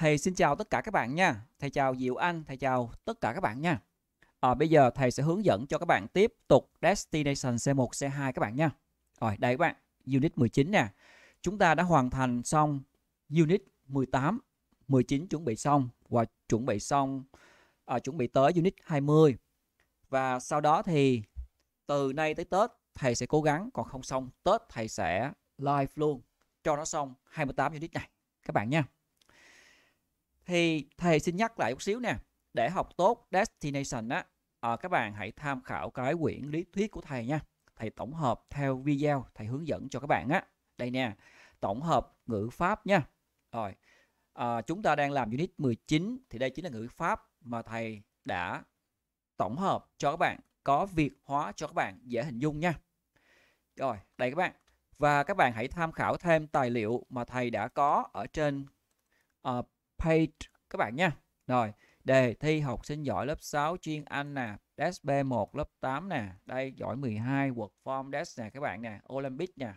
Thầy xin chào tất cả các bạn nha. Thầy chào Diệu Anh, thầy chào tất cả các bạn nha. À, bây giờ thầy sẽ hướng dẫn cho các bạn tiếp tục Destination C1, C2 các bạn nha. Rồi, đây các bạn, Unit 19 nè. Chúng ta đã hoàn thành xong Unit 18, 19 chuẩn bị xong và chuẩn bị xong à, chuẩn bị tới Unit 20. Và sau đó thì từ nay tới Tết thầy sẽ cố gắng còn không xong Tết thầy sẽ live luôn cho nó xong 28 unit này các bạn nha thì thầy xin nhắc lại một xíu nè để học tốt destination á à, các bạn hãy tham khảo cái quyển lý thuyết của thầy nha thầy tổng hợp theo video thầy hướng dẫn cho các bạn á đây nè tổng hợp ngữ pháp nha rồi à, chúng ta đang làm unit 19 thì đây chính là ngữ pháp mà thầy đã tổng hợp cho các bạn có việc hóa cho các bạn dễ hình dung nha rồi đây các bạn và các bạn hãy tham khảo thêm tài liệu mà thầy đã có ở trên uh, page các bạn nha. Rồi, đề thi học sinh giỏi lớp 6 chuyên Anh nè, Dash B1 lớp 8 nè, đây giỏi 12 word Form Dash nè các bạn nè, Olympic nè.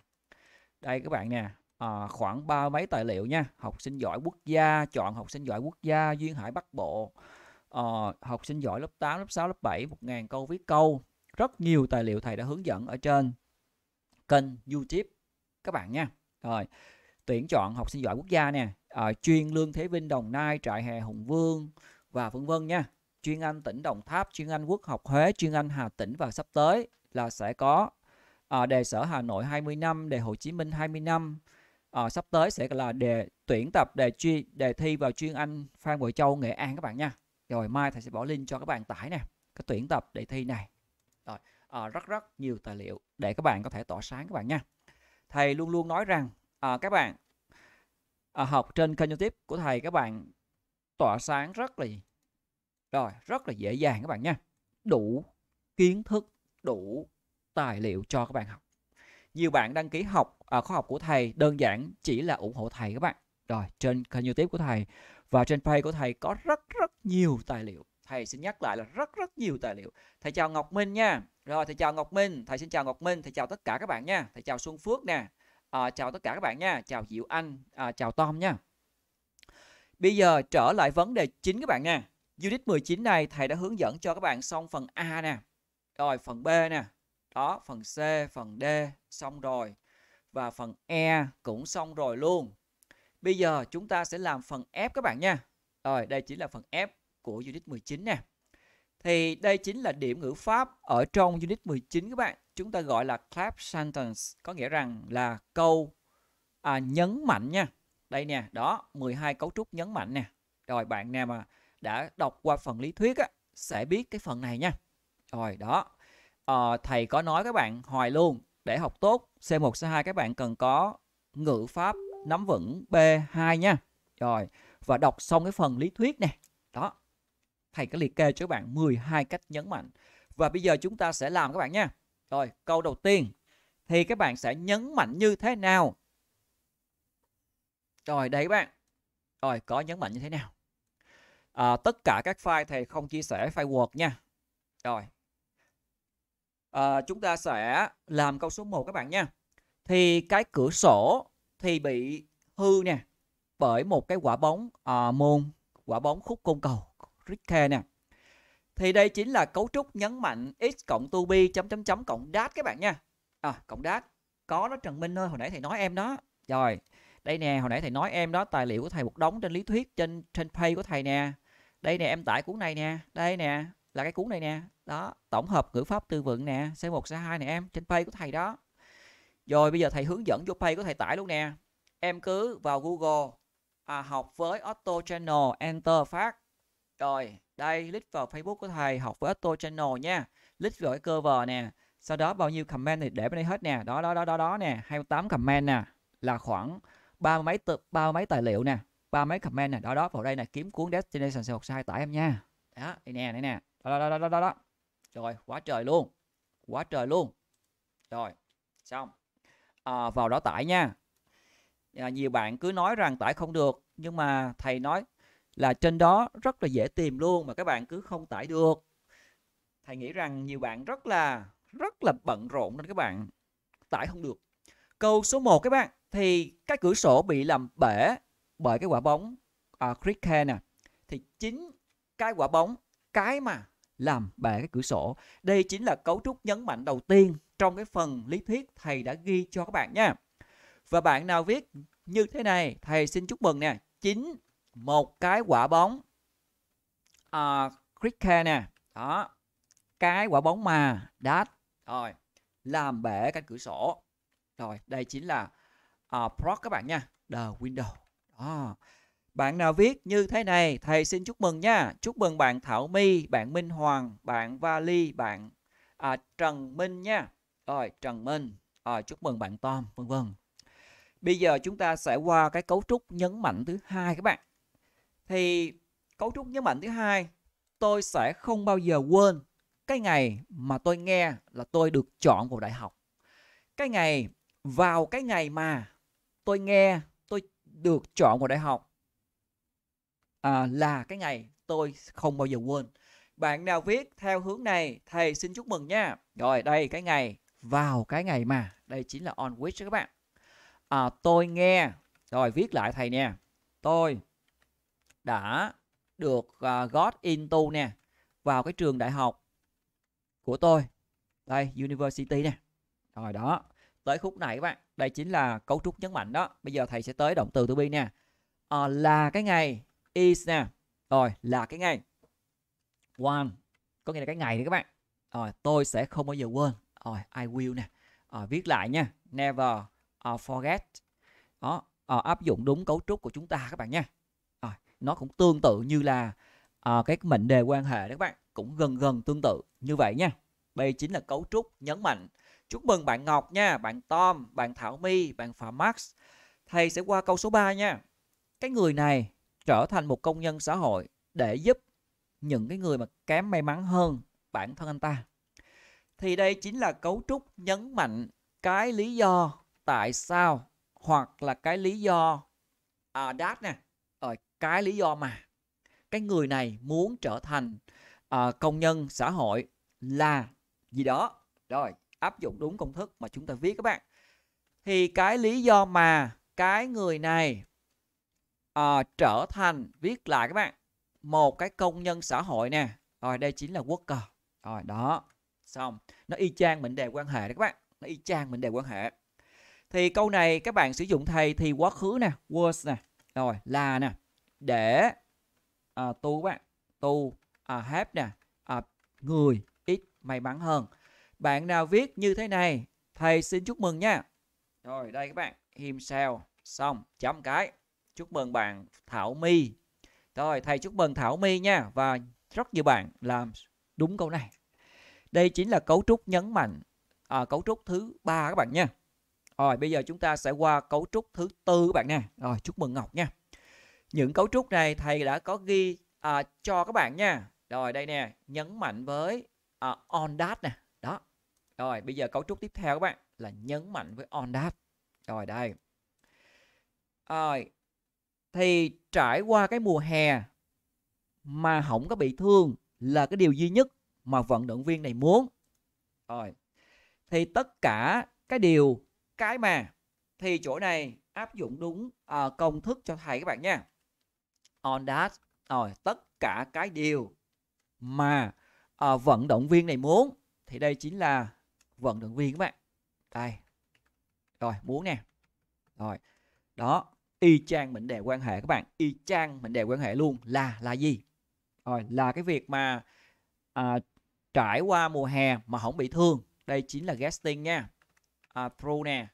Đây các bạn nè, à, khoảng ba mấy tài liệu nha, học sinh giỏi quốc gia, chọn học sinh giỏi quốc gia duyên hải Bắc Bộ. À, học sinh giỏi lớp 8, lớp 6, lớp 7 1000 câu viết câu. Rất nhiều tài liệu thầy đã hướng dẫn ở trên kênh YouTube các bạn nha. Rồi tuyển chọn học sinh giỏi quốc gia nè à, chuyên lương thế vinh đồng nai trại hè hùng vương và vân vân nha chuyên anh tỉnh đồng tháp chuyên anh quốc học huế chuyên anh hà tĩnh và sắp tới là sẽ có à, đề sở hà nội 20 năm đề hồ chí minh 20 năm à, sắp tới sẽ là đề tuyển tập đề chuyên đề thi vào chuyên anh phan bội châu nghệ an các bạn nha rồi mai thầy sẽ bỏ link cho các bạn tải nè cái tuyển tập đề thi này rồi à, rất rất nhiều tài liệu để các bạn có thể tỏa sáng các bạn nha thầy luôn luôn nói rằng à, các bạn à, học trên kênh youtube của thầy các bạn tỏa sáng rất là rồi rất là dễ dàng các bạn nha đủ kiến thức đủ tài liệu cho các bạn học nhiều bạn đăng ký học à, khóa học của thầy đơn giản chỉ là ủng hộ thầy các bạn rồi trên kênh youtube của thầy và trên page của thầy có rất rất nhiều tài liệu thầy xin nhắc lại là rất rất nhiều tài liệu thầy chào ngọc minh nha rồi thầy chào ngọc minh thầy xin chào ngọc minh thầy chào tất cả các bạn nha thầy chào xuân phước nè À, chào tất cả các bạn nha, chào Diệu Anh, à, chào Tom nha. Bây giờ trở lại vấn đề chính các bạn nha. Unit 19 này thầy đã hướng dẫn cho các bạn xong phần A nè. Rồi phần B nè. Đó, phần C, phần D xong rồi. Và phần E cũng xong rồi luôn. Bây giờ chúng ta sẽ làm phần F các bạn nha. Rồi, đây chính là phần F của unit 19 nè. Thì đây chính là điểm ngữ pháp ở trong unit 19 các bạn chúng ta gọi là clap sentence có nghĩa rằng là câu à, nhấn mạnh nha đây nè đó 12 cấu trúc nhấn mạnh nè rồi bạn nào mà đã đọc qua phần lý thuyết á, sẽ biết cái phần này nha rồi đó à, thầy có nói các bạn hoài luôn để học tốt C1 C2 các bạn cần có ngữ pháp nắm vững B2 nha rồi và đọc xong cái phần lý thuyết nè đó thầy có liệt kê cho các bạn 12 cách nhấn mạnh và bây giờ chúng ta sẽ làm các bạn nha rồi, câu đầu tiên thì các bạn sẽ nhấn mạnh như thế nào? Rồi, đấy các bạn. Rồi, có nhấn mạnh như thế nào? À, tất cả các file thầy không chia sẻ file Word nha. Rồi. À, chúng ta sẽ làm câu số 1 các bạn nha. Thì cái cửa sổ thì bị hư nè bởi một cái quả bóng à, môn quả bóng khúc côn cầu Ricke nè thì đây chính là cấu trúc nhấn mạnh x cộng tu bi chấm chấm chấm cộng đát các bạn nha à, cộng đát có đó Trần Minh ơi hồi nãy thầy nói em đó rồi đây nè hồi nãy thầy nói em đó tài liệu của thầy một đống trên lý thuyết trên trên page của thầy nè đây nè em tải cuốn này nè đây nè là cái cuốn này nè đó tổng hợp ngữ pháp từ vựng nè c 1 c 2 nè em trên page của thầy đó rồi bây giờ thầy hướng dẫn vô page của thầy tải luôn nè em cứ vào google à, học với auto Channel Enter phát rồi, đây click vào Facebook của thầy học với Otto Channel nha. Click vào cái cover nè. Sau đó bao nhiêu comment thì để bên đây hết nè. Đó đó đó đó đó nè, 28 comment nè là khoảng ba mấy tự ba mấy tài liệu nè, ba mấy comment nè. Đó đó vào đây nè, kiếm cuốn Destination sẽ học sai tải em nha. Đó, đây nè, đây nè. Đó đó đó đó đó. đó. Rồi, quá trời luôn. Quá trời luôn. Rồi, xong. À, vào đó tải nha. À, nhiều bạn cứ nói rằng tải không được nhưng mà thầy nói là trên đó rất là dễ tìm luôn mà các bạn cứ không tải được thầy nghĩ rằng nhiều bạn rất là rất là bận rộn nên các bạn tải không được câu số 1 các bạn thì cái cửa sổ bị làm bể bởi cái quả bóng à, cricket nè thì chính cái quả bóng cái mà làm bể cái cửa sổ đây chính là cấu trúc nhấn mạnh đầu tiên trong cái phần lý thuyết thầy đã ghi cho các bạn nha và bạn nào viết như thế này thầy xin chúc mừng nè chính một cái quả bóng uh, à, cricket nè đó cái quả bóng mà đát rồi làm bể cánh cửa sổ rồi đây chính là uh, à, prod các bạn nha the window đó. bạn nào viết như thế này thầy xin chúc mừng nha chúc mừng bạn thảo my bạn minh hoàng bạn vali bạn uh, trần minh nha rồi trần minh rồi chúc mừng bạn tom vân vân Bây giờ chúng ta sẽ qua cái cấu trúc nhấn mạnh thứ hai các bạn thì cấu trúc nhấn mạnh thứ hai tôi sẽ không bao giờ quên cái ngày mà tôi nghe là tôi được chọn vào đại học cái ngày vào cái ngày mà tôi nghe tôi được chọn vào đại học à, là cái ngày tôi không bao giờ quên bạn nào viết theo hướng này thầy xin chúc mừng nha rồi đây cái ngày vào cái ngày mà đây chính là on which các bạn à, tôi nghe rồi viết lại thầy nha tôi đã được uh, à, got into nè vào cái trường đại học của tôi đây university nè rồi đó tới khúc này các bạn đây chính là cấu trúc nhấn mạnh đó bây giờ thầy sẽ tới động từ to be nè à, là cái ngày is nè rồi là cái ngày one có nghĩa là cái ngày đấy các bạn rồi tôi sẽ không bao giờ quên rồi I will nè rồi, viết lại nha never uh, forget đó uh, áp dụng đúng cấu trúc của chúng ta các bạn nha nó cũng tương tự như là à, cái mệnh đề quan hệ đó các bạn cũng gần gần tương tự như vậy nha đây chính là cấu trúc nhấn mạnh chúc mừng bạn Ngọc nha bạn Tom bạn Thảo My bạn Phạm Max thầy sẽ qua câu số 3 nha cái người này trở thành một công nhân xã hội để giúp những cái người mà kém may mắn hơn bản thân anh ta thì đây chính là cấu trúc nhấn mạnh cái lý do tại sao hoặc là cái lý do à, đát nè ở cái lý do mà cái người này muốn trở thành uh, công nhân xã hội là gì đó rồi áp dụng đúng công thức mà chúng ta viết các bạn thì cái lý do mà cái người này uh, trở thành viết lại các bạn một cái công nhân xã hội nè rồi đây chính là quốc worker rồi đó xong nó y chang mệnh đề quan hệ đó các bạn nó y chang mệnh đề quan hệ thì câu này các bạn sử dụng thầy thì quá khứ nè was nè rồi là nè để à, tu các bạn tu à, have nè à, người ít may mắn hơn bạn nào viết như thế này thầy xin chúc mừng nha rồi đây các bạn sao xong chấm cái chúc mừng bạn Thảo My rồi thầy chúc mừng Thảo My nha và rất nhiều bạn làm đúng câu này đây chính là cấu trúc nhấn mạnh à, cấu trúc thứ ba các bạn nha rồi bây giờ chúng ta sẽ qua cấu trúc thứ tư các bạn nè rồi chúc mừng Ngọc nha những cấu trúc này thầy đã có ghi à, cho các bạn nha rồi đây nè nhấn mạnh với à, on that nè đó rồi bây giờ cấu trúc tiếp theo các bạn là nhấn mạnh với on that rồi đây rồi thì trải qua cái mùa hè mà không có bị thương là cái điều duy nhất mà vận động viên này muốn rồi thì tất cả cái điều cái mà thì chỗ này áp dụng đúng à, công thức cho thầy các bạn nha on that rồi tất cả cái điều mà à, vận động viên này muốn thì đây chính là vận động viên các bạn đây rồi muốn nè rồi đó y chang mệnh đề quan hệ các bạn y chang mệnh đề quan hệ luôn là là gì rồi là cái việc mà à, trải qua mùa hè mà không bị thương đây chính là guesting nha à, through nè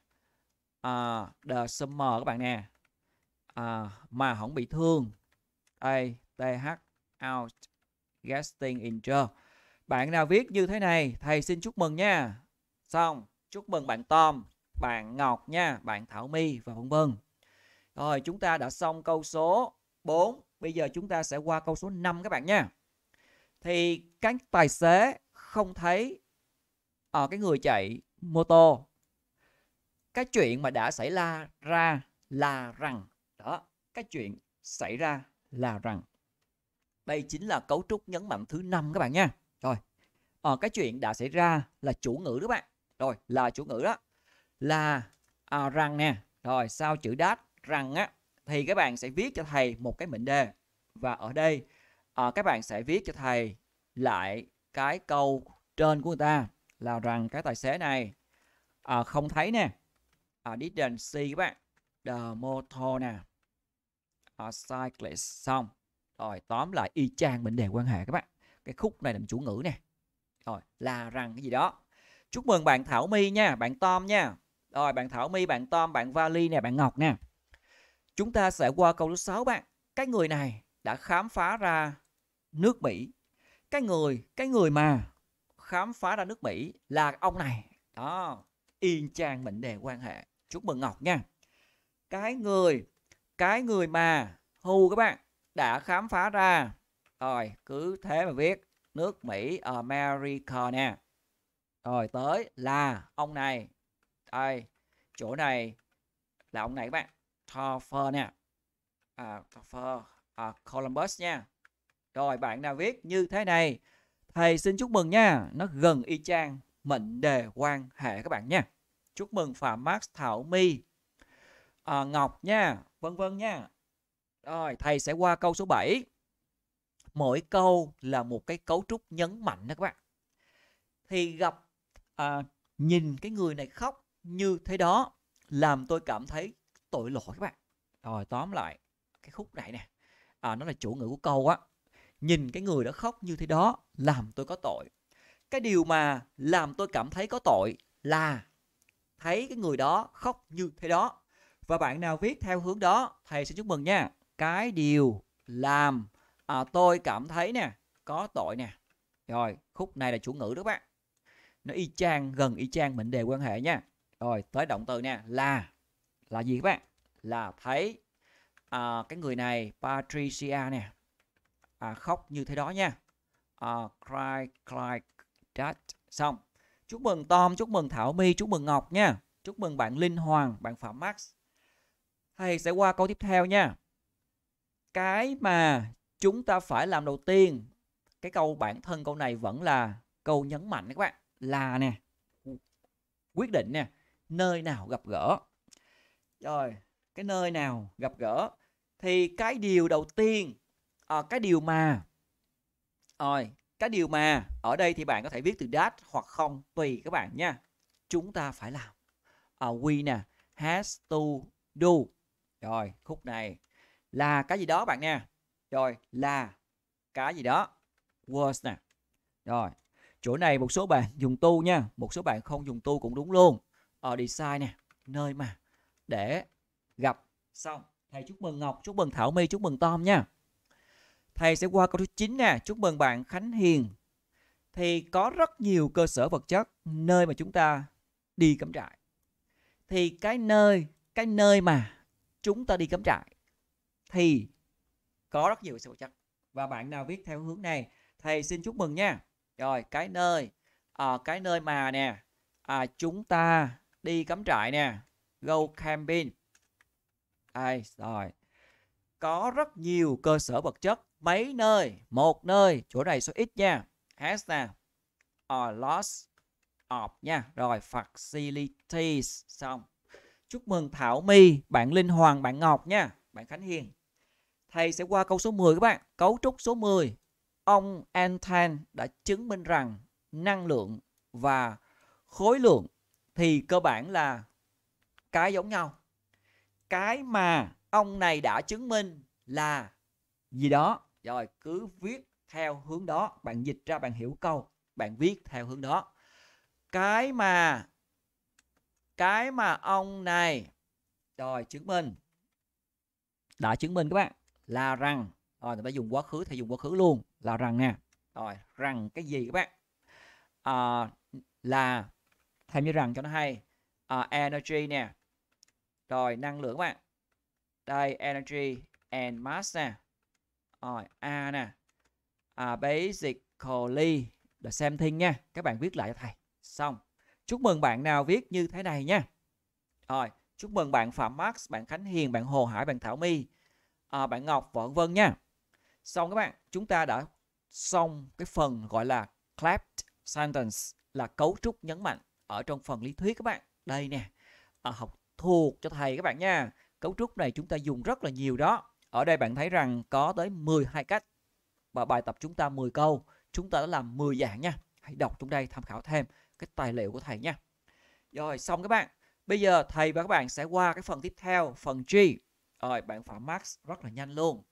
à, the summer các bạn nè à, mà không bị thương A TH out Gasting Inter. Bạn nào viết như thế này, thầy xin chúc mừng nha. Xong, chúc mừng bạn Tom, bạn Ngọc nha, bạn Thảo My và vân vân. Rồi, chúng ta đã xong câu số 4. Bây giờ chúng ta sẽ qua câu số 5 các bạn nha. Thì các tài xế không thấy ở ờ, cái người chạy mô tô. Cái chuyện mà đã xảy ra ra là rằng đó, cái chuyện xảy ra là rằng đây chính là cấu trúc nhấn mạnh thứ năm các bạn nha. Rồi, à, cái chuyện đã xảy ra là chủ ngữ các bạn. Rồi, là chủ ngữ đó. Là à, rằng nè. Rồi, sau chữ đát rằng á thì các bạn sẽ viết cho thầy một cái mệnh đề. Và ở đây à, các bạn sẽ viết cho thầy lại cái câu trên của người ta là rằng cái tài xế này à, không thấy nè. À, didn't see các bạn. The motor nè are cyclists xong rồi tóm lại y chang mệnh đề quan hệ các bạn cái khúc này làm chủ ngữ nè rồi là rằng cái gì đó chúc mừng bạn Thảo My nha bạn Tom nha rồi bạn Thảo My bạn Tom bạn Vali nè bạn Ngọc nè chúng ta sẽ qua câu số sáu bạn cái người này đã khám phá ra nước Mỹ cái người cái người mà khám phá ra nước Mỹ là ông này đó y chang mệnh đề quan hệ chúc mừng Ngọc nha cái người cái người mà hù các bạn đã khám phá ra rồi cứ thế mà viết nước Mỹ America nè rồi tới là ông này đây chỗ này là ông này các bạn Topher nè à, Topher à, Columbus nha rồi bạn nào viết như thế này thầy xin chúc mừng nha nó gần y chang mệnh đề quan hệ các bạn nha chúc mừng Phạm Max Thảo My à, Ngọc nha, vân vân nha. Rồi, thầy sẽ qua câu số 7. Mỗi câu là một cái cấu trúc nhấn mạnh đó các bạn. Thì gặp à, nhìn cái người này khóc như thế đó làm tôi cảm thấy tội lỗi các bạn. Rồi tóm lại cái khúc này nè. À, nó là chủ ngữ của câu á. Nhìn cái người đã khóc như thế đó làm tôi có tội. Cái điều mà làm tôi cảm thấy có tội là thấy cái người đó khóc như thế đó và bạn nào viết theo hướng đó thầy sẽ chúc mừng nha cái điều làm à, tôi cảm thấy nè có tội nè rồi khúc này là chủ ngữ đó các bạn nó y chang gần y chang mệnh đề quan hệ nha rồi tới động từ nè là là gì các bạn là thấy à, cái người này Patricia nè à, khóc như thế đó nha à, cry cry that xong chúc mừng Tom chúc mừng Thảo My chúc mừng Ngọc nha chúc mừng bạn Linh Hoàng bạn Phạm Max Thầy sẽ qua câu tiếp theo nha. Cái mà chúng ta phải làm đầu tiên, cái câu bản thân câu này vẫn là câu nhấn mạnh các bạn, là nè, quyết định nè, nơi nào gặp gỡ. Rồi, cái nơi nào gặp gỡ thì cái điều đầu tiên à, cái điều mà rồi cái điều mà ở đây thì bạn có thể viết từ that hoặc không tùy các bạn nha chúng ta phải làm à, we nè has to do rồi khúc này là cái gì đó bạn nha rồi là cái gì đó words nè rồi chỗ này một số bạn dùng tu nha một số bạn không dùng tu cũng đúng luôn ở design nè nơi mà để gặp xong thầy chúc mừng Ngọc chúc mừng Thảo My chúc mừng Tom nha thầy sẽ qua câu thứ 9 nè chúc mừng bạn Khánh Hiền thì có rất nhiều cơ sở vật chất nơi mà chúng ta đi cắm trại thì cái nơi cái nơi mà chúng ta đi cắm trại thì có rất nhiều sự chắc và bạn nào viết theo hướng này thầy xin chúc mừng nha rồi cái nơi à, cái nơi mà nè à, chúng ta đi cắm trại nè go camping ai rồi có rất nhiều cơ sở vật chất mấy nơi một nơi chỗ này số ít nha has nè or lots of nha rồi facilities xong Chúc mừng Thảo My, bạn Linh Hoàng, bạn Ngọc nha, bạn Khánh Hiền. Thầy sẽ qua câu số 10 các bạn. Cấu trúc số 10. Ông Antan đã chứng minh rằng năng lượng và khối lượng thì cơ bản là cái giống nhau. Cái mà ông này đã chứng minh là gì đó. Rồi cứ viết theo hướng đó. Bạn dịch ra bạn hiểu câu. Bạn viết theo hướng đó. Cái mà cái mà ông này rồi chứng minh đã chứng minh các bạn là rằng rồi mình phải dùng quá khứ thì dùng quá khứ luôn là rằng nè rồi rằng cái gì các bạn à, là thêm như rằng cho nó hay à, energy nè rồi năng lượng các bạn đây energy and mass nè rồi a nè à, basically the same thing nha các bạn viết lại cho thầy xong Chúc mừng bạn nào viết như thế này nha. Rồi, chúc mừng bạn Phạm Max, bạn Khánh Hiền, bạn Hồ Hải, bạn Thảo My, à, bạn Ngọc, vân vân nha. Xong các bạn, chúng ta đã xong cái phần gọi là clapped sentence là cấu trúc nhấn mạnh ở trong phần lý thuyết các bạn. Đây nè, à, học thuộc cho thầy các bạn nha. Cấu trúc này chúng ta dùng rất là nhiều đó. Ở đây bạn thấy rằng có tới 12 cách và bài tập chúng ta 10 câu, chúng ta đã làm 10 dạng nha. Hãy đọc trong đây tham khảo thêm cái tài liệu của thầy nha rồi xong các bạn bây giờ thầy và các bạn sẽ qua cái phần tiếp theo phần G rồi bạn Phạm Max rất là nhanh luôn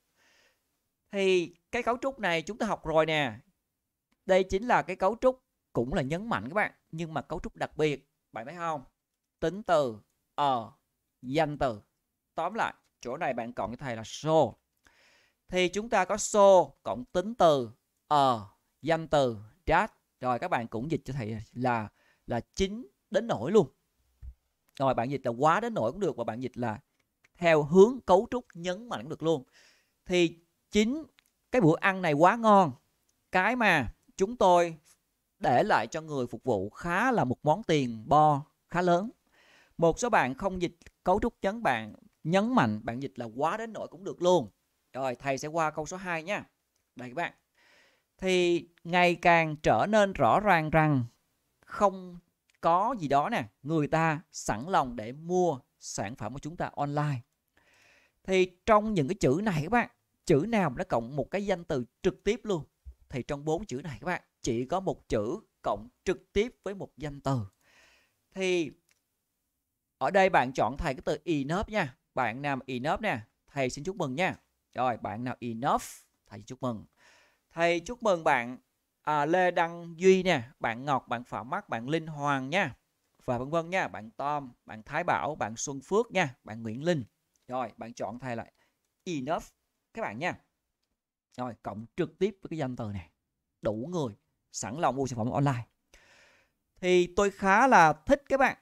thì cái cấu trúc này chúng ta học rồi nè đây chính là cái cấu trúc cũng là nhấn mạnh các bạn nhưng mà cấu trúc đặc biệt bạn thấy không tính từ ở ờ, danh từ tóm lại chỗ này bạn cộng với thầy là so thì chúng ta có so cộng tính từ ở ờ, danh từ that rồi các bạn cũng dịch cho thầy là là chính đến nổi luôn rồi bạn dịch là quá đến nổi cũng được và bạn dịch là theo hướng cấu trúc nhấn mạnh được luôn thì chính cái bữa ăn này quá ngon cái mà chúng tôi để lại cho người phục vụ khá là một món tiền bo khá lớn một số bạn không dịch cấu trúc nhấn bạn nhấn mạnh bạn dịch là quá đến nỗi cũng được luôn rồi thầy sẽ qua câu số 2 nha đây các bạn thì ngày càng trở nên rõ ràng rằng không có gì đó nè người ta sẵn lòng để mua sản phẩm của chúng ta online thì trong những cái chữ này các bạn chữ nào nó cộng một cái danh từ trực tiếp luôn thì trong bốn chữ này các bạn chỉ có một chữ cộng trực tiếp với một danh từ thì ở đây bạn chọn thầy cái từ enough nha bạn nào enough nè thầy xin chúc mừng nha rồi bạn nào enough thầy xin chúc mừng Thầy chúc mừng bạn à, Lê Đăng Duy nè, bạn Ngọc, bạn Phạm Mắt, bạn Linh Hoàng nha. Và vân vân nha, bạn Tom, bạn Thái Bảo, bạn Xuân Phước nha, bạn Nguyễn Linh. Rồi, bạn chọn thầy lại enough các bạn nha. Rồi, cộng trực tiếp với cái danh từ này. Đủ người sẵn lòng mua sản phẩm online. Thì tôi khá là thích các bạn.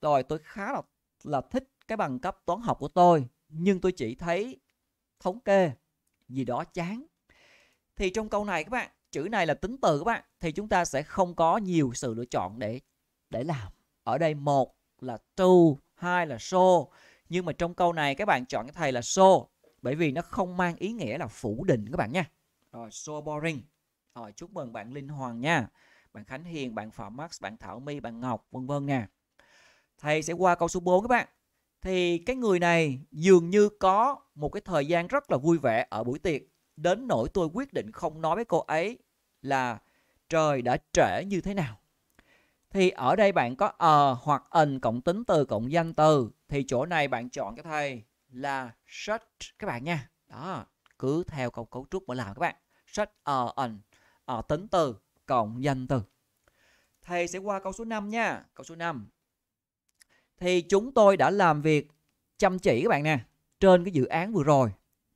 Rồi, tôi khá là là thích cái bằng cấp toán học của tôi, nhưng tôi chỉ thấy thống kê gì đó chán thì trong câu này các bạn chữ này là tính từ các bạn thì chúng ta sẽ không có nhiều sự lựa chọn để để làm ở đây một là true hai là so nhưng mà trong câu này các bạn chọn cái thầy là so bởi vì nó không mang ý nghĩa là phủ định các bạn nha rồi so boring rồi chúc mừng bạn linh hoàng nha bạn khánh hiền bạn phạm max bạn thảo my bạn ngọc vân vân nè thầy sẽ qua câu số 4 các bạn thì cái người này dường như có một cái thời gian rất là vui vẻ ở buổi tiệc đến nỗi tôi quyết định không nói với cô ấy là trời đã trễ như thế nào thì ở đây bạn có ờ hoặc ẩn cộng tính từ cộng danh từ thì chỗ này bạn chọn cho thầy là such các bạn nha đó cứ theo câu cấu trúc mà làm các bạn such ờ ẩn ở ờ, tính từ cộng danh từ thầy sẽ qua câu số 5 nha câu số 5 thì chúng tôi đã làm việc chăm chỉ các bạn nè trên cái dự án vừa rồi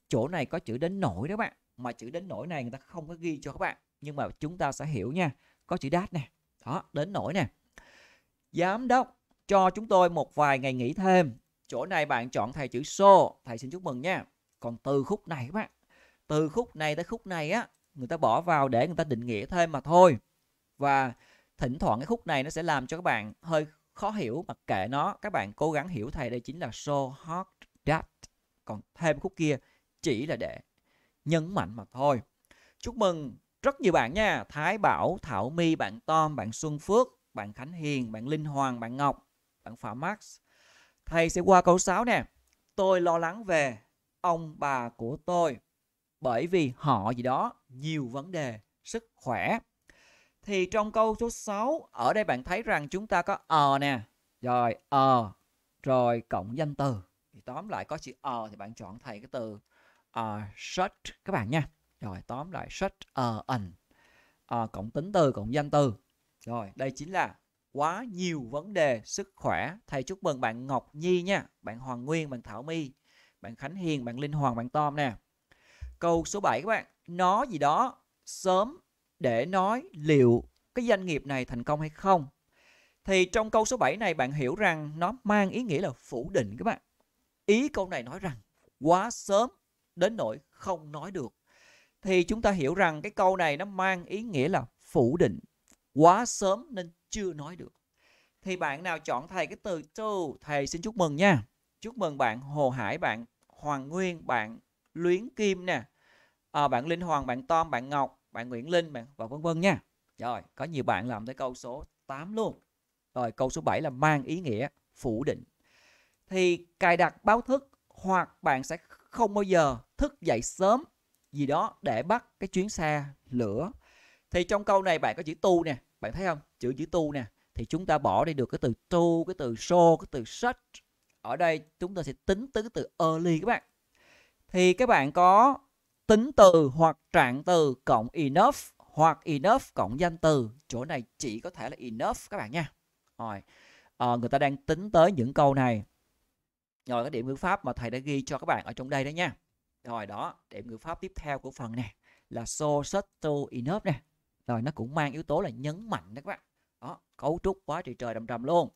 chỗ này có chữ đến nổi đó các bạn mà chữ đến nổi này người ta không có ghi cho các bạn nhưng mà chúng ta sẽ hiểu nha có chữ đát nè đó đến nổi nè giám đốc cho chúng tôi một vài ngày nghỉ thêm chỗ này bạn chọn thầy chữ xô thầy xin chúc mừng nha còn từ khúc này các bạn từ khúc này tới khúc này á người ta bỏ vào để người ta định nghĩa thêm mà thôi và thỉnh thoảng cái khúc này nó sẽ làm cho các bạn hơi khó hiểu mặc kệ nó các bạn cố gắng hiểu thầy đây chính là so hot that còn thêm khúc kia chỉ là để nhấn mạnh mà thôi. Chúc mừng rất nhiều bạn nha. Thái Bảo, Thảo My, bạn Tom, bạn Xuân Phước, bạn Khánh Hiền, bạn Linh Hoàng, bạn Ngọc, bạn Phạm Max. Thầy sẽ qua câu 6 nè. Tôi lo lắng về ông bà của tôi bởi vì họ gì đó nhiều vấn đề sức khỏe. Thì trong câu số 6 ở đây bạn thấy rằng chúng ta có ờ nè, rồi ờ, rồi cộng danh từ. Thì tóm lại có chữ ờ thì bạn chọn thầy cái từ uh, ờ, shut các bạn nha rồi tóm lại shut uh, ờ, ẩn uh, cộng tính từ cộng danh từ rồi đây chính là quá nhiều vấn đề sức khỏe thầy chúc mừng bạn Ngọc Nhi nha bạn Hoàng Nguyên bạn Thảo My bạn Khánh Hiền bạn Linh Hoàng bạn Tom nè câu số 7 các bạn nó gì đó sớm để nói liệu cái doanh nghiệp này thành công hay không thì trong câu số 7 này bạn hiểu rằng nó mang ý nghĩa là phủ định các bạn ý câu này nói rằng quá sớm đến nỗi không nói được thì chúng ta hiểu rằng cái câu này nó mang ý nghĩa là phủ định quá sớm nên chưa nói được thì bạn nào chọn thầy cái từ to thầy xin chúc mừng nha chúc mừng bạn hồ hải bạn hoàng nguyên bạn luyến kim nè à, bạn linh hoàng bạn tom bạn ngọc bạn nguyễn linh bạn và vân vân nha rồi có nhiều bạn làm tới câu số 8 luôn rồi câu số 7 là mang ý nghĩa phủ định thì cài đặt báo thức hoặc bạn sẽ không bao giờ thức dậy sớm gì đó để bắt cái chuyến xe lửa thì trong câu này bạn có chữ tu nè bạn thấy không chữ chữ tu nè thì chúng ta bỏ đi được cái từ tu cái từ so cái từ such ở đây chúng ta sẽ tính từ cái từ early các bạn thì các bạn có tính từ hoặc trạng từ cộng enough hoặc enough cộng danh từ chỗ này chỉ có thể là enough các bạn nha rồi à, người ta đang tính tới những câu này rồi cái điểm ngữ pháp mà thầy đã ghi cho các bạn ở trong đây đó nha rồi đó điểm ngữ pháp tiếp theo của phần này là so such to enough nè rồi nó cũng mang yếu tố là nhấn mạnh đó các bạn đó cấu trúc quá trời trời đầm đầm luôn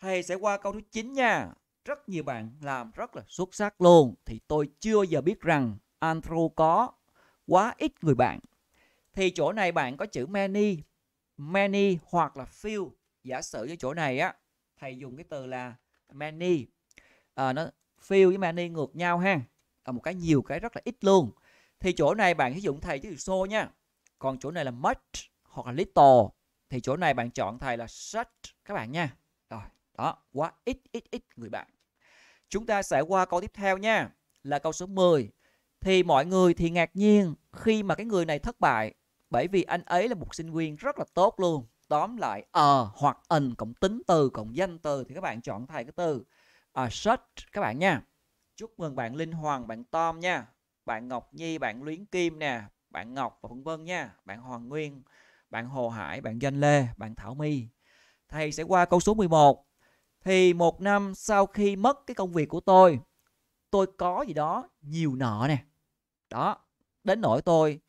thầy sẽ qua câu thứ 9 nha rất nhiều bạn làm rất là xuất sắc luôn thì tôi chưa giờ biết rằng Andrew có quá ít người bạn thì chỗ này bạn có chữ many many hoặc là few giả sử ở chỗ này á thầy dùng cái từ là many à, nó fill với mani ngược nhau ha à, một cái nhiều cái rất là ít luôn thì chỗ này bạn sử dụng thầy chữ so nha còn chỗ này là much hoặc là little thì chỗ này bạn chọn thầy là such các bạn nha rồi đó quá ít ít ít người bạn chúng ta sẽ qua câu tiếp theo nha là câu số 10 thì mọi người thì ngạc nhiên khi mà cái người này thất bại bởi vì anh ấy là một sinh viên rất là tốt luôn tóm lại ờ à, hoặc ẩn cộng tính từ cộng danh từ thì các bạn chọn thầy cái từ uh, search các bạn nha chúc mừng bạn Linh Hoàng bạn Tom nha bạn Ngọc Nhi bạn Luyến Kim nè bạn Ngọc và vân vân nha bạn Hoàng Nguyên bạn Hồ Hải bạn Danh Lê bạn Thảo My thầy sẽ qua câu số 11 thì một năm sau khi mất cái công việc của tôi tôi có gì đó nhiều nợ nè đó đến nỗi tôi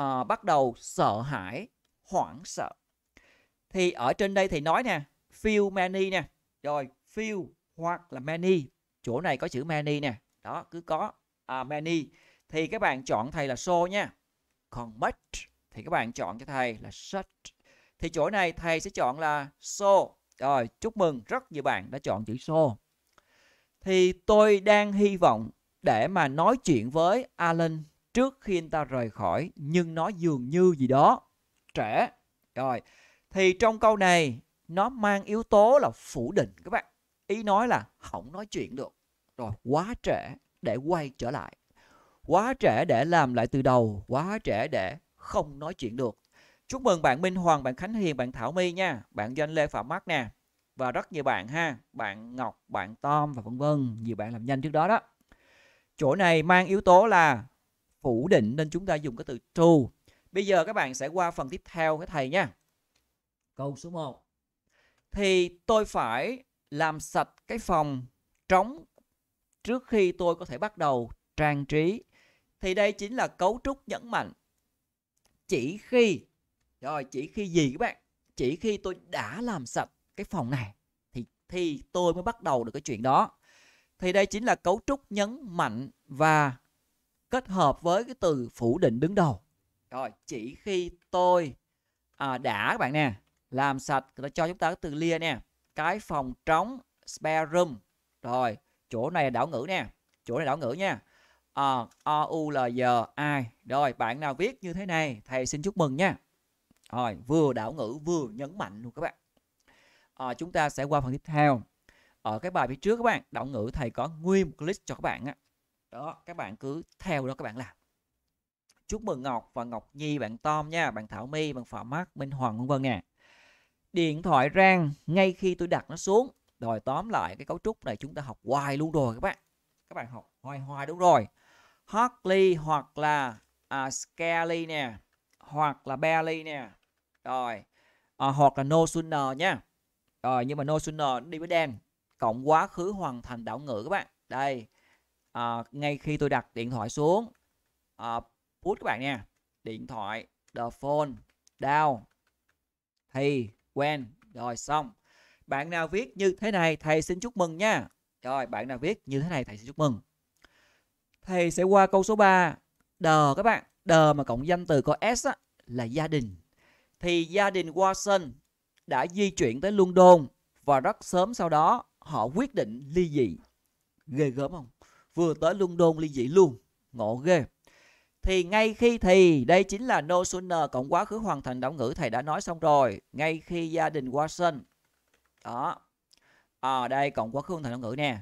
uh, bắt đầu sợ hãi hoảng sợ thì ở trên đây thì nói nè feel many nè rồi feel hoặc là many chỗ này có chữ many nè đó cứ có à, many thì các bạn chọn thầy là so nha còn much thì các bạn chọn cho thầy là such thì chỗ này thầy sẽ chọn là so rồi chúc mừng rất nhiều bạn đã chọn chữ so thì tôi đang hy vọng để mà nói chuyện với Alan trước khi anh ta rời khỏi nhưng nó dường như gì đó trẻ rồi thì trong câu này nó mang yếu tố là phủ định các bạn ý nói là không nói chuyện được rồi quá trễ để quay trở lại quá trễ để làm lại từ đầu quá trễ để không nói chuyện được chúc mừng bạn Minh Hoàng bạn Khánh Hiền bạn Thảo My nha bạn Doanh Lê Phạm Mắt nè và rất nhiều bạn ha bạn Ngọc bạn Tom và vân vân nhiều bạn làm nhanh trước đó đó chỗ này mang yếu tố là phủ định nên chúng ta dùng cái từ true bây giờ các bạn sẽ qua phần tiếp theo cái thầy nha câu số 1 thì tôi phải làm sạch cái phòng trống trước khi tôi có thể bắt đầu trang trí thì đây chính là cấu trúc nhấn mạnh chỉ khi rồi chỉ khi gì các bạn chỉ khi tôi đã làm sạch cái phòng này thì thì tôi mới bắt đầu được cái chuyện đó thì đây chính là cấu trúc nhấn mạnh và kết hợp với cái từ phủ định đứng đầu rồi chỉ khi tôi à, đã các bạn nè làm sạch người ta cho chúng ta cái từ lia nè cái phòng trống spare room rồi chỗ này là đảo ngữ nè chỗ này đảo ngữ nha à, o u l g i rồi bạn nào viết như thế này thầy xin chúc mừng nha rồi vừa đảo ngữ vừa nhấn mạnh luôn các bạn à, chúng ta sẽ qua phần tiếp theo ở cái bài phía trước các bạn đảo ngữ thầy có nguyên một list cho các bạn á đó các bạn cứ theo đó các bạn làm chúc mừng ngọc và ngọc nhi bạn tom nha bạn thảo my bạn phạm mắt minh hoàng vân vân nè điện thoại rang ngay khi tôi đặt nó xuống rồi tóm lại cái cấu trúc này chúng ta học hoài luôn rồi các bạn các bạn học hoài hoài đúng rồi Hartley hoặc là à, Skelly nè hoặc là Bailey nè rồi à, hoặc là No Sooner nha rồi nhưng mà No Sooner đi với đen cộng quá khứ hoàn thành đảo ngữ các bạn đây à, ngay khi tôi đặt điện thoại xuống à, put các bạn nha điện thoại the phone down thì quen rồi xong bạn nào viết như thế này thầy xin chúc mừng nha rồi bạn nào viết như thế này thầy xin chúc mừng thầy sẽ qua câu số 3 đờ các bạn đờ mà cộng danh từ có s á, là gia đình thì gia đình Watson đã di chuyển tới London và rất sớm sau đó họ quyết định ly dị ghê gớm không vừa tới London ly dị luôn ngộ ghê thì ngay khi thì đây chính là no sooner cộng quá khứ hoàn thành động ngữ thầy đã nói xong rồi ngay khi gia đình Watson đó à, đây cộng quá khứ hoàn thành động ngữ nè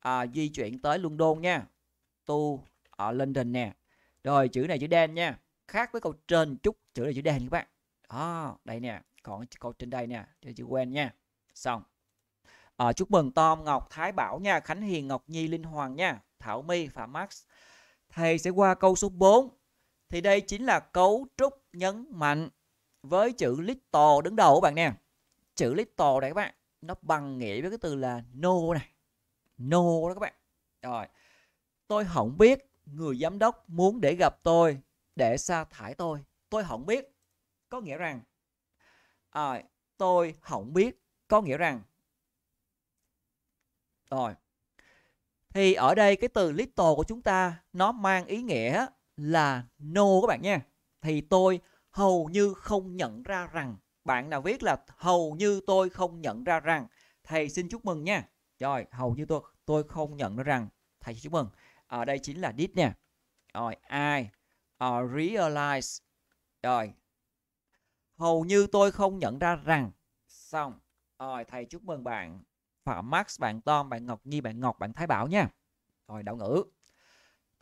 à, di chuyển tới London nha tu ở London nè rồi chữ này chữ đen nha khác với câu trên chút chữ này chữ đen các bạn đó đây nè còn câu trên đây nè chữ chữ quen nha xong à, chúc mừng Tom Ngọc Thái Bảo nha Khánh Hiền Ngọc Nhi Linh Hoàng nha Thảo My Phạm Max thầy sẽ qua câu số 4. Thì đây chính là cấu trúc nhấn mạnh với chữ little đứng đầu các bạn nè. Chữ little này các bạn, nó bằng nghĩa với cái từ là no này. No đó các bạn. Rồi. Tôi không biết người giám đốc muốn để gặp tôi để sa thải tôi. Tôi không biết. Có nghĩa rằng à, tôi không biết có nghĩa rằng rồi thì ở đây cái từ little của chúng ta nó mang ý nghĩa là no các bạn nha. Thì tôi hầu như không nhận ra rằng. Bạn nào viết là hầu như tôi không nhận ra rằng. Thầy xin chúc mừng nha. Rồi, hầu như tôi tôi không nhận ra rằng. Thầy xin chúc mừng. Ở đây chính là did nha Rồi, I uh, realize. Rồi. Hầu như tôi không nhận ra rằng. Xong. Rồi, thầy chúc mừng bạn. Phạm Max, bạn Tom, bạn Ngọc Nhi, bạn Ngọc, bạn Thái Bảo nha. Rồi đạo ngữ.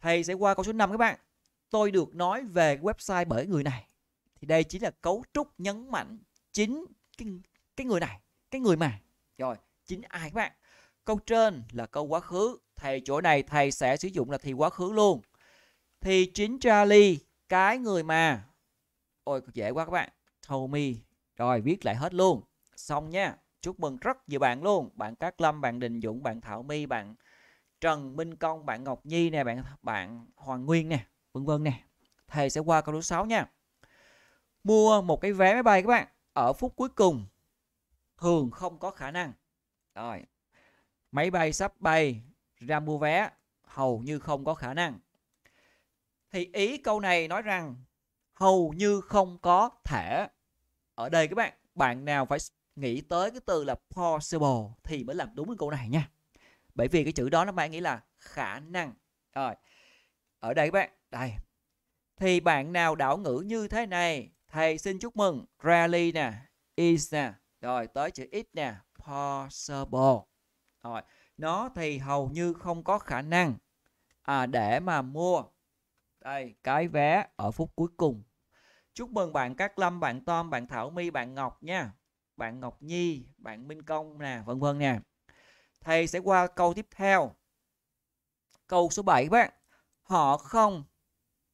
Thầy sẽ qua câu số 5 các bạn. Tôi được nói về website bởi người này. Thì đây chính là cấu trúc nhấn mạnh chính cái, cái người này, cái người mà. Rồi, chính ai các bạn? Câu trên là câu quá khứ. Thầy chỗ này thầy sẽ sử dụng là thì quá khứ luôn. Thì chính Charlie, cái người mà. Ôi dễ quá các bạn. Told me. Rồi viết lại hết luôn. Xong nha. Chúc mừng rất nhiều bạn luôn. Bạn Cát Lâm, bạn Đình Dũng, bạn Thảo My, bạn Trần Minh Công, bạn Ngọc Nhi nè, bạn bạn Hoàng Nguyên nè, vân vân nè. Thầy sẽ qua câu số 6 nha. Mua một cái vé máy bay các bạn ở phút cuối cùng thường không có khả năng. Rồi. Máy bay sắp bay ra mua vé hầu như không có khả năng. Thì ý câu này nói rằng hầu như không có thể. Ở đây các bạn, bạn nào phải nghĩ tới cái từ là possible thì mới làm đúng cái câu này nha bởi vì cái chữ đó nó mang nghĩa là khả năng rồi ở đây các bạn đây thì bạn nào đảo ngữ như thế này thầy xin chúc mừng rally nè is nè rồi tới chữ ít nè possible rồi nó thì hầu như không có khả năng à, để mà mua đây cái vé ở phút cuối cùng chúc mừng bạn Cát Lâm bạn Tom bạn Thảo My bạn Ngọc nha bạn Ngọc Nhi, bạn Minh Công nè, vân vân nè. Thầy sẽ qua câu tiếp theo. Câu số 7 các bạn. Họ không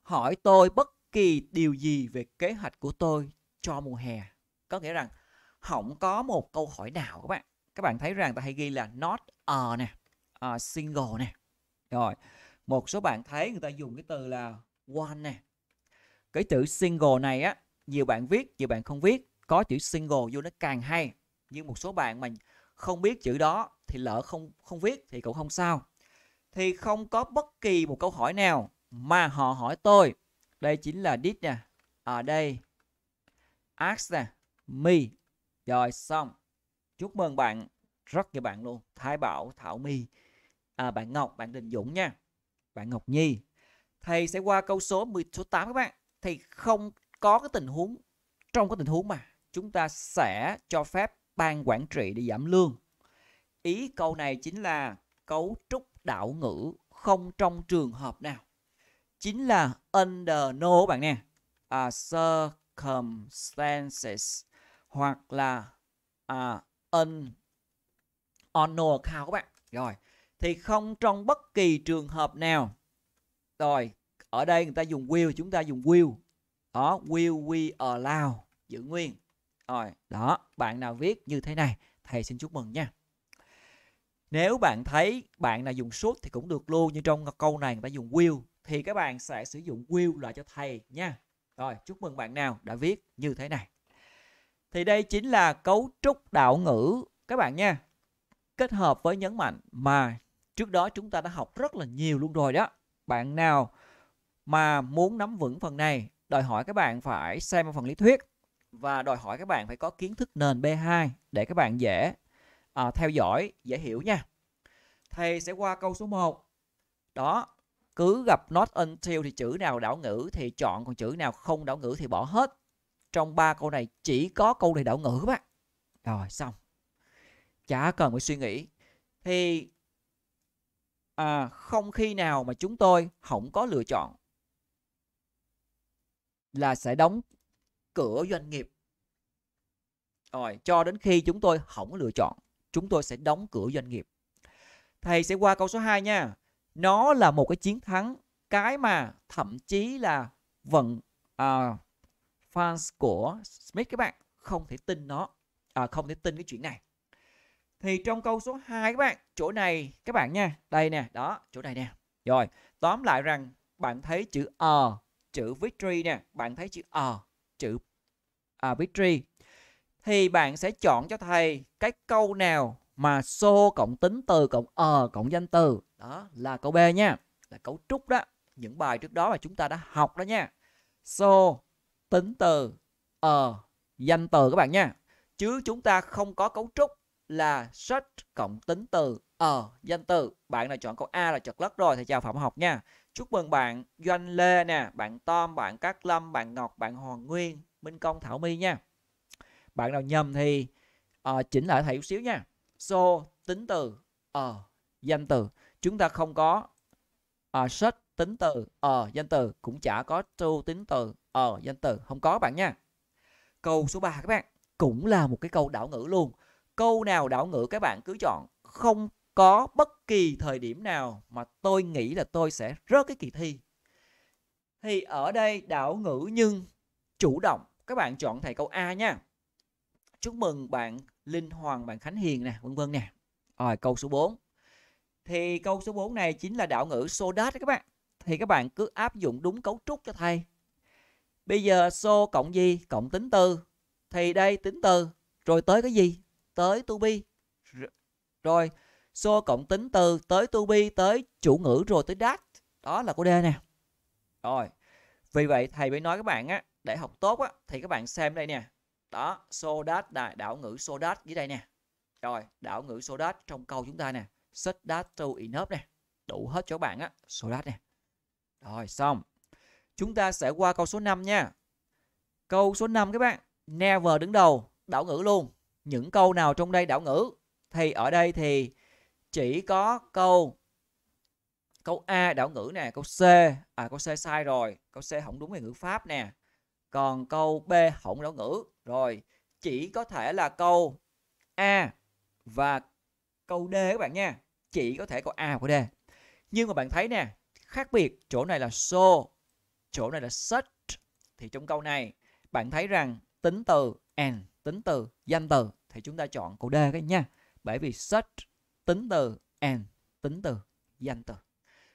hỏi tôi bất kỳ điều gì về kế hoạch của tôi cho mùa hè. Có nghĩa rằng không có một câu hỏi nào các bạn. Các bạn thấy rằng ta hay ghi là not a nè, a single nè. Rồi, một số bạn thấy người ta dùng cái từ là one nè. Cái từ single này á, nhiều bạn viết, nhiều bạn không viết có chữ single vô nó càng hay nhưng một số bạn mà không biết chữ đó thì lỡ không không viết thì cũng không sao thì không có bất kỳ một câu hỏi nào mà họ hỏi tôi đây chính là did nè ở đây ask nè me rồi xong chúc mừng bạn rất nhiều bạn luôn thái bảo thảo my à, bạn ngọc bạn đình dũng nha bạn ngọc nhi thầy sẽ qua câu số 10 số 8 các bạn thì không có cái tình huống trong cái tình huống mà chúng ta sẽ cho phép ban quản trị đi giảm lương. Ý câu này chính là cấu trúc đạo ngữ không trong trường hợp nào. Chính là under no bạn nè. À, circumstances hoặc là à, un, on no account các bạn. Rồi, thì không trong bất kỳ trường hợp nào. Rồi, ở đây người ta dùng will, chúng ta dùng will. Đó, will we allow giữ nguyên rồi, đó, bạn nào viết như thế này, thầy xin chúc mừng nha. Nếu bạn thấy bạn nào dùng should thì cũng được luôn như trong câu này người ta dùng will thì các bạn sẽ sử dụng will lại cho thầy nha. Rồi, chúc mừng bạn nào đã viết như thế này. Thì đây chính là cấu trúc đạo ngữ các bạn nha. Kết hợp với nhấn mạnh mà trước đó chúng ta đã học rất là nhiều luôn rồi đó. Bạn nào mà muốn nắm vững phần này, đòi hỏi các bạn phải xem phần lý thuyết và đòi hỏi các bạn phải có kiến thức nền B2 để các bạn dễ à, theo dõi, dễ hiểu nha. Thầy sẽ qua câu số 1. Đó, cứ gặp not until thì chữ nào đảo ngữ thì chọn, còn chữ nào không đảo ngữ thì bỏ hết. Trong ba câu này chỉ có câu này đảo ngữ các bạn. Rồi xong. Chả cần phải suy nghĩ. Thì à, không khi nào mà chúng tôi không có lựa chọn là sẽ đóng cửa doanh nghiệp rồi cho đến khi chúng tôi không lựa chọn chúng tôi sẽ đóng cửa doanh nghiệp thầy sẽ qua câu số 2 nha nó là một cái chiến thắng cái mà thậm chí là vận uh, fans của Smith các bạn không thể tin nó à, không thể tin cái chuyện này thì trong câu số 2 các bạn chỗ này các bạn nha đây nè đó chỗ này nè rồi tóm lại rằng bạn thấy chữ ờ chữ victory nè bạn thấy chữ ờ chữ arbitrary à, thì bạn sẽ chọn cho thầy cái câu nào mà so cộng tính từ cộng ờ cộng danh từ đó là câu B nha là cấu trúc đó những bài trước đó mà chúng ta đã học đó nha so tính từ ờ danh từ các bạn nha chứ chúng ta không có cấu trúc là search cộng tính từ ờ danh từ bạn nào chọn câu A là trật lất rồi thầy chào phạm học nha Chúc mừng bạn Doanh Lê nè, bạn Tom, bạn Cát Lâm, bạn Ngọc, bạn Hoàng Nguyên, Minh Công, Thảo My nha. Bạn nào nhầm thì uh, chỉnh lại thầy chút xíu nha. So, tính từ, ờ, uh, danh từ. Chúng ta không có uh, ờ, sách tính từ, ờ, uh, danh từ. Cũng chả có to tính từ, ờ, uh, danh từ. Không có bạn nha. Câu số 3 các bạn. Cũng là một cái câu đảo ngữ luôn. Câu nào đảo ngữ các bạn cứ chọn. Không có bất kỳ thời điểm nào mà tôi nghĩ là tôi sẽ rớt cái kỳ thi. Thì ở đây đảo ngữ nhưng chủ động các bạn chọn thầy câu A nha. Chúc mừng bạn Linh Hoàng, bạn Khánh Hiền nè, vân vân nè. Rồi câu số 4. Thì câu số 4 này chính là đảo ngữ SODAT các bạn. Thì các bạn cứ áp dụng đúng cấu trúc cho thầy. Bây giờ so cộng gì? Cộng tính từ. Thì đây tính từ. Rồi tới cái gì? Tới to be. Rồi so cộng tính từ tới to be tới chủ ngữ rồi tới that đó là của D nè rồi vì vậy thầy mới nói các bạn á để học tốt á thì các bạn xem đây nè đó so that đại đảo ngữ so that dưới đây nè rồi đảo ngữ so that trong câu chúng ta nè such that to enough nè đủ hết cho các bạn á so that nè rồi xong chúng ta sẽ qua câu số 5 nha câu số 5 các bạn never đứng đầu đảo ngữ luôn những câu nào trong đây đảo ngữ thì ở đây thì chỉ có câu câu A đảo ngữ nè, câu C à câu C sai rồi, câu C không đúng về ngữ pháp nè. Còn câu B không đảo ngữ. Rồi, chỉ có thể là câu A và câu D các bạn nha. Chỉ có thể câu A và câu D. Nhưng mà bạn thấy nè, khác biệt chỗ này là so, chỗ này là such thì trong câu này bạn thấy rằng tính từ and tính từ danh từ thì chúng ta chọn câu D cái nha. Bởi vì such tính từ and tính từ danh từ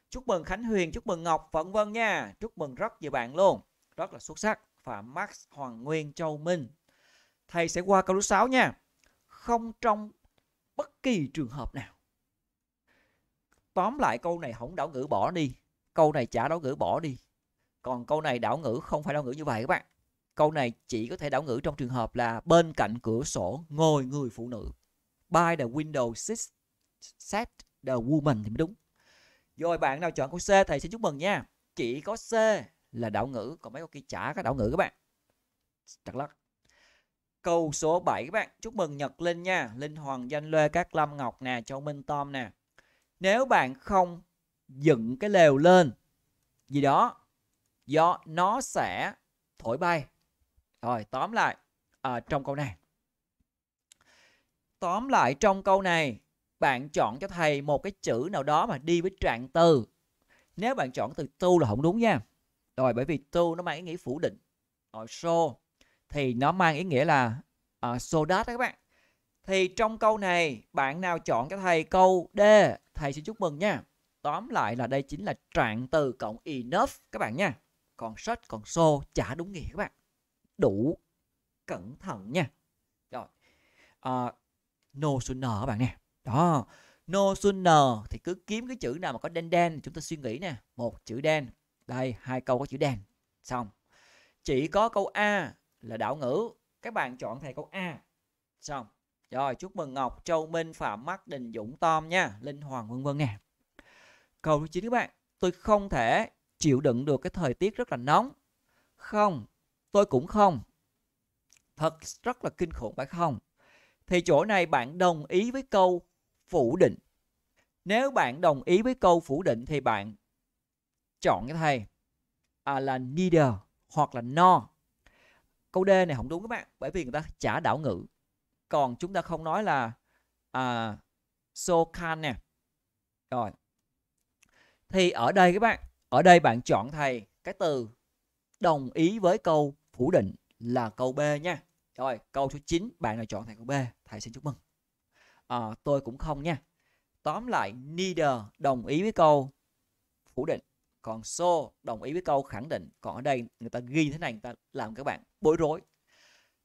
chúc mừng khánh huyền chúc mừng ngọc vân vân nha chúc mừng rất nhiều bạn luôn rất là xuất sắc và max hoàng nguyên châu minh thầy sẽ qua câu thứ sáu nha không trong bất kỳ trường hợp nào tóm lại câu này không đảo ngữ bỏ đi câu này chả đảo ngữ bỏ đi còn câu này đảo ngữ không phải đảo ngữ như vậy các bạn câu này chỉ có thể đảo ngữ trong trường hợp là bên cạnh cửa sổ ngồi người phụ nữ by the window sits Set the woman thì mới đúng. Rồi bạn nào chọn câu C thầy xin chúc mừng nha. Chỉ có C là đảo ngữ, còn mấy câu kia chả có đảo ngữ các bạn. Trật lắc. Câu số 7 các bạn, chúc mừng Nhật Linh nha, Linh Hoàng Danh Lê Các Lâm Ngọc nè, Châu Minh Tom nè. Nếu bạn không dựng cái lều lên gì đó do nó sẽ thổi bay. Rồi tóm lại à, trong câu này. Tóm lại trong câu này bạn chọn cho thầy một cái chữ nào đó mà đi với trạng từ nếu bạn chọn từ tu là không đúng nha rồi bởi vì tu nó mang ý nghĩa phủ định rồi so thì nó mang ý nghĩa là uh, so that các bạn thì trong câu này bạn nào chọn cho thầy câu D thầy xin chúc mừng nha tóm lại là đây chính là trạng từ cộng enough các bạn nha còn sách còn so chả đúng nghĩa các bạn đủ cẩn thận nha rồi uh, no sooner các bạn nè đó no sooner thì cứ kiếm cái chữ nào mà có đen đen chúng ta suy nghĩ nè một chữ đen đây hai câu có chữ đen xong chỉ có câu a là đảo ngữ các bạn chọn thầy câu a xong rồi chúc mừng ngọc châu minh phạm Mắt đình dũng tom nha linh hoàng vân vân nè câu thứ chín các bạn tôi không thể chịu đựng được cái thời tiết rất là nóng không tôi cũng không thật rất là kinh khủng phải không thì chỗ này bạn đồng ý với câu phủ định. Nếu bạn đồng ý với câu phủ định thì bạn chọn cái thầy à, là neither hoặc là no. Câu D này không đúng các bạn bởi vì người ta trả đảo ngữ. Còn chúng ta không nói là à, so can nè. Rồi. Thì ở đây các bạn, ở đây bạn chọn thầy cái từ đồng ý với câu phủ định là câu B nha. Rồi, câu số 9 bạn nào chọn thầy câu B, thầy xin chúc mừng à, tôi cũng không nha tóm lại neither đồng ý với câu phủ định còn so đồng ý với câu khẳng định còn ở đây người ta ghi thế này người ta làm các bạn bối rối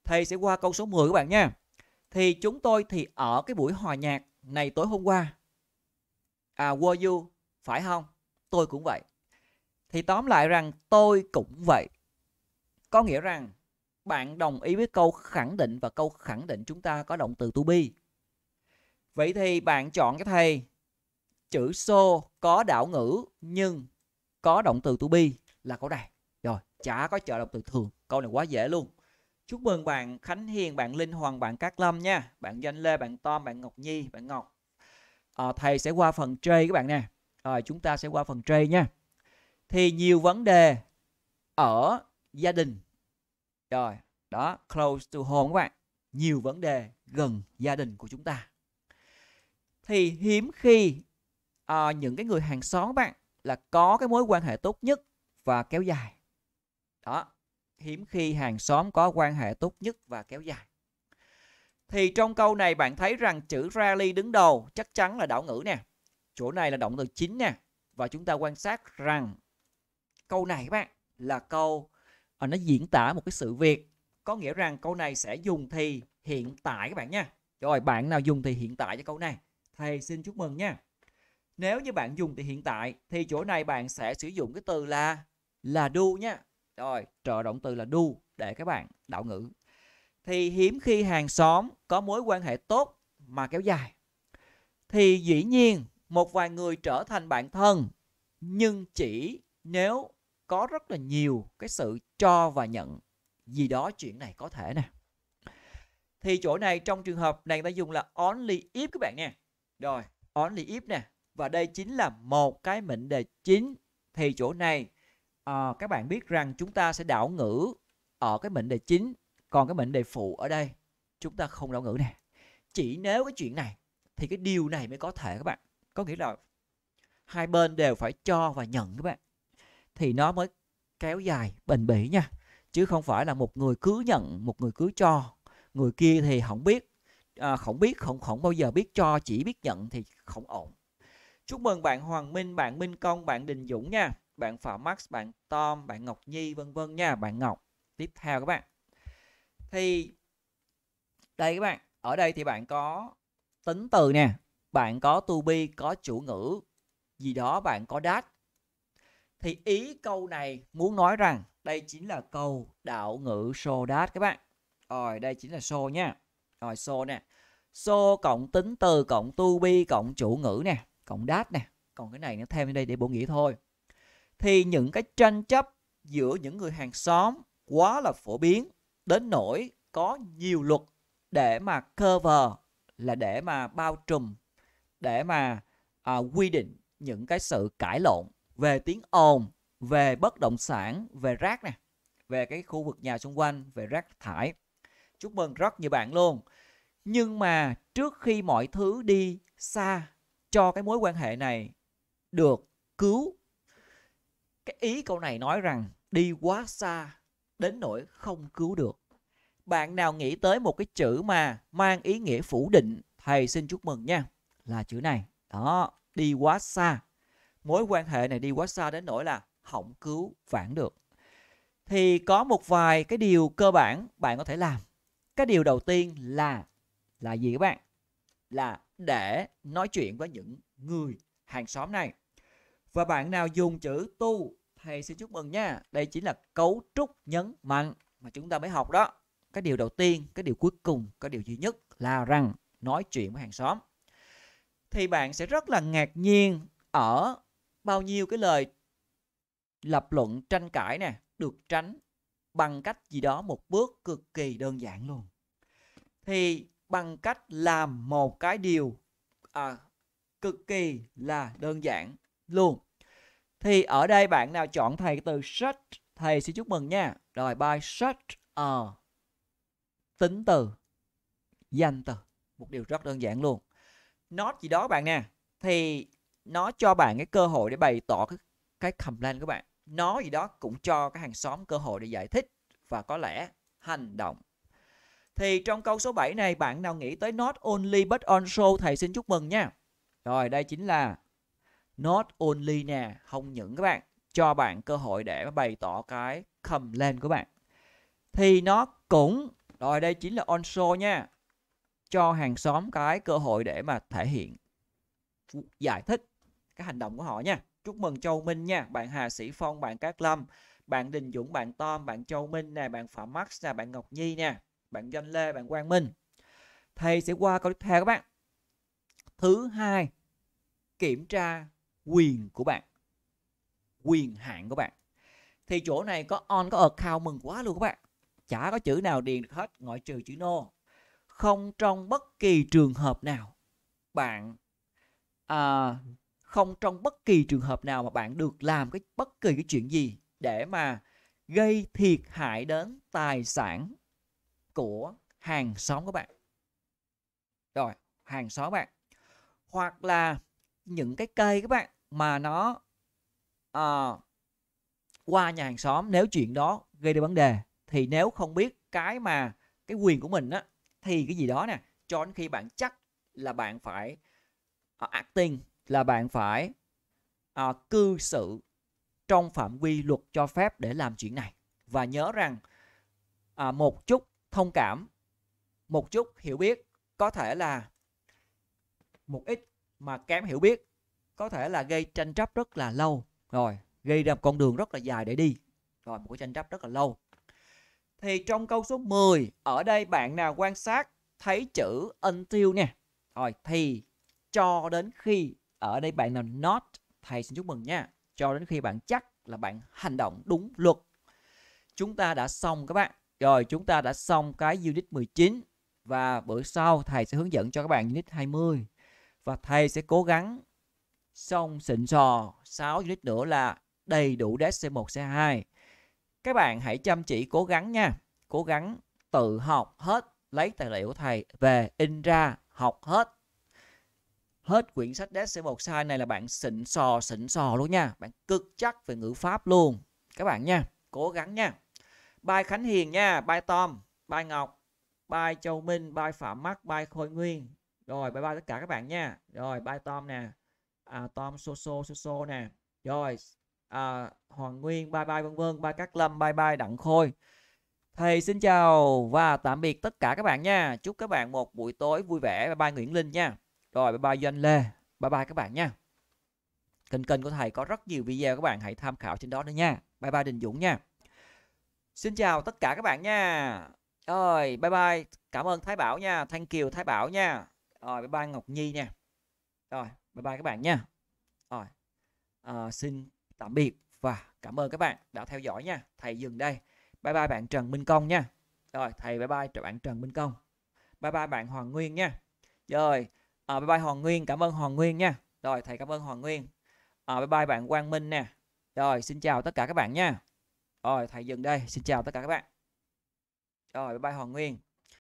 thầy sẽ qua câu số 10 các bạn nha thì chúng tôi thì ở cái buổi hòa nhạc này tối hôm qua à were you phải không tôi cũng vậy thì tóm lại rằng tôi cũng vậy có nghĩa rằng bạn đồng ý với câu khẳng định và câu khẳng định chúng ta có động từ to be Vậy thì bạn chọn cái thầy chữ so có đảo ngữ nhưng có động từ to be là câu này. Rồi, chả có trợ động từ thường. Câu này quá dễ luôn. Chúc mừng bạn Khánh Hiền, bạn Linh Hoàng, bạn Cát Lâm nha. Bạn Danh Lê, bạn Tom, bạn Ngọc Nhi, bạn Ngọc. À, thầy sẽ qua phần chơi các bạn nè. Rồi, chúng ta sẽ qua phần chơi nha. Thì nhiều vấn đề ở gia đình. Rồi, đó, close to home các bạn. Nhiều vấn đề gần gia đình của chúng ta thì hiếm khi à, những cái người hàng xóm bạn là có cái mối quan hệ tốt nhất và kéo dài đó hiếm khi hàng xóm có quan hệ tốt nhất và kéo dài thì trong câu này bạn thấy rằng chữ rally đứng đầu chắc chắn là đảo ngữ nè chỗ này là động từ chính nè và chúng ta quan sát rằng câu này bạn là câu ờ, nó diễn tả một cái sự việc có nghĩa rằng câu này sẽ dùng thì hiện tại các bạn nha rồi bạn nào dùng thì hiện tại cho câu này Thầy xin chúc mừng nha. Nếu như bạn dùng thì hiện tại thì chỗ này bạn sẽ sử dụng cái từ là là đu nha. Rồi, trợ động từ là đu để các bạn đạo ngữ. Thì hiếm khi hàng xóm có mối quan hệ tốt mà kéo dài. Thì dĩ nhiên một vài người trở thành bạn thân nhưng chỉ nếu có rất là nhiều cái sự cho và nhận gì đó chuyện này có thể nè thì chỗ này trong trường hợp này ta dùng là only if các bạn nha rồi, only if nè. Và đây chính là một cái mệnh đề chính. Thì chỗ này à, các bạn biết rằng chúng ta sẽ đảo ngữ ở cái mệnh đề chính. Còn cái mệnh đề phụ ở đây chúng ta không đảo ngữ nè. Chỉ nếu cái chuyện này thì cái điều này mới có thể các bạn. Có nghĩa là hai bên đều phải cho và nhận các bạn. Thì nó mới kéo dài bền bỉ nha chứ không phải là một người cứ nhận một người cứ cho người kia thì không biết à, không biết không không bao giờ biết cho chỉ biết nhận thì không ổn chúc mừng bạn Hoàng Minh bạn Minh Công bạn Đình Dũng nha bạn Phạm Max bạn Tom bạn Ngọc Nhi vân vân nha bạn Ngọc tiếp theo các bạn thì đây các bạn ở đây thì bạn có tính từ nè bạn có to be có chủ ngữ gì đó bạn có đát thì ý câu này muốn nói rằng đây chính là câu đạo ngữ so đát các bạn rồi đây chính là so nha rồi so nè. So cộng tính từ cộng tu bi cộng chủ ngữ nè, cộng đát nè. Còn cái này nó thêm đây để bổ nghĩa thôi. Thì những cái tranh chấp giữa những người hàng xóm quá là phổ biến đến nỗi có nhiều luật để mà cover là để mà bao trùm để mà à, quy định những cái sự cãi lộn về tiếng ồn về bất động sản về rác nè về cái khu vực nhà xung quanh về rác thải chúc mừng rất nhiều bạn luôn nhưng mà trước khi mọi thứ đi xa cho cái mối quan hệ này được cứu cái ý câu này nói rằng đi quá xa đến nỗi không cứu được bạn nào nghĩ tới một cái chữ mà mang ý nghĩa phủ định thầy xin chúc mừng nha là chữ này đó đi quá xa mối quan hệ này đi quá xa đến nỗi là không cứu vãn được thì có một vài cái điều cơ bản bạn có thể làm cái điều đầu tiên là là gì các bạn là để nói chuyện với những người hàng xóm này và bạn nào dùng chữ tu thì xin chúc mừng nha đây chính là cấu trúc nhấn mạnh mà chúng ta mới học đó cái điều đầu tiên cái điều cuối cùng cái điều duy nhất là rằng nói chuyện với hàng xóm thì bạn sẽ rất là ngạc nhiên ở bao nhiêu cái lời lập luận tranh cãi nè được tránh bằng cách gì đó một bước cực kỳ đơn giản luôn thì bằng cách làm một cái điều à, cực kỳ là đơn giản luôn thì ở đây bạn nào chọn thầy từ search thầy xin chúc mừng nha rồi by search a tính từ danh từ một điều rất đơn giản luôn nó gì đó bạn nè thì nó cho bạn cái cơ hội để bày tỏ cái cái complaint của bạn nói gì đó cũng cho cái hàng xóm cơ hội để giải thích và có lẽ hành động. Thì trong câu số 7 này bạn nào nghĩ tới not only but also thầy xin chúc mừng nha. Rồi đây chính là not only nè, không những các bạn cho bạn cơ hội để bày tỏ cái cầm lên của bạn. Thì nó cũng rồi đây chính là also nha. Cho hàng xóm cái cơ hội để mà thể hiện giải thích cái hành động của họ nha. Chúc mừng Châu Minh nha, bạn Hà Sĩ Phong, bạn Cát Lâm, bạn Đình Dũng, bạn Tom, bạn Châu Minh nè, bạn Phạm Max nè, bạn Ngọc Nhi nè, bạn doanh Lê, bạn Quang Minh. Thầy sẽ qua câu tiếp theo các bạn. Thứ hai, kiểm tra quyền của bạn. Quyền hạn của bạn. Thì chỗ này có on có account mừng quá luôn các bạn. Chả có chữ nào điền được hết ngoại trừ chữ no. Không trong bất kỳ trường hợp nào bạn à, không trong bất kỳ trường hợp nào mà bạn được làm cái bất kỳ cái chuyện gì để mà gây thiệt hại đến tài sản của hàng xóm các bạn rồi hàng xóm bạn hoặc là những cái cây các bạn mà nó uh, qua nhà hàng xóm nếu chuyện đó gây ra vấn đề thì nếu không biết cái mà cái quyền của mình á thì cái gì đó nè cho đến khi bạn chắc là bạn phải uh, acting là bạn phải à, cư xử trong phạm vi luật cho phép để làm chuyện này và nhớ rằng à, một chút thông cảm một chút hiểu biết có thể là một ít mà kém hiểu biết có thể là gây tranh chấp rất là lâu rồi gây ra một con đường rất là dài để đi rồi một cái tranh chấp rất là lâu thì trong câu số 10 ở đây bạn nào quan sát thấy chữ until nè rồi thì cho đến khi ở đây bạn nào not thầy xin chúc mừng nha cho đến khi bạn chắc là bạn hành động đúng luật chúng ta đã xong các bạn rồi chúng ta đã xong cái unit 19 và bữa sau thầy sẽ hướng dẫn cho các bạn unit 20 và thầy sẽ cố gắng xong xịn sò 6 unit nữa là đầy đủ desk C1 C2 các bạn hãy chăm chỉ cố gắng nha cố gắng tự học hết lấy tài liệu của thầy về in ra học hết hết quyển sách Des c 1 sai này là bạn xịn sò xịn sò luôn nha bạn cực chắc về ngữ pháp luôn các bạn nha cố gắng nha bài Khánh Hiền nha bài Tom bài Ngọc bài Châu Minh bài Phạm Mắt bài Khôi Nguyên rồi bye bye tất cả các bạn nha rồi bài Tom nè à, Tom so so nè rồi à, Hoàng Nguyên bye bye vân vân bye Cát Lâm bye bye Đặng Khôi Thầy xin chào và tạm biệt tất cả các bạn nha. Chúc các bạn một buổi tối vui vẻ. Bye bye Nguyễn Linh nha. Rồi bye bye Doanh Lê. Bye bye các bạn nha. Kênh kênh của thầy có rất nhiều video các bạn hãy tham khảo trên đó nữa nha. Bye bye Đình Dũng nha. Xin chào tất cả các bạn nha. Rồi bye bye. Cảm ơn Thái Bảo nha. Thanh Kiều Thái Bảo nha. Rồi bye bye Ngọc Nhi nha. Rồi bye bye các bạn nha. Rồi à, xin tạm biệt và cảm ơn các bạn đã theo dõi nha. Thầy dừng đây. Bye bye bạn Trần Minh Công nha. Rồi thầy bye bye bạn Trần Minh Công. Bye bye bạn Hoàng Nguyên nha. Rồi à, bye bye Hoàng Nguyên cảm ơn Hoàng Nguyên nha rồi thầy cảm ơn Hoàng Nguyên à, bye bye bạn Quang Minh nè rồi xin chào tất cả các bạn nha rồi thầy dừng đây xin chào tất cả các bạn rồi bye bye Hoàng Nguyên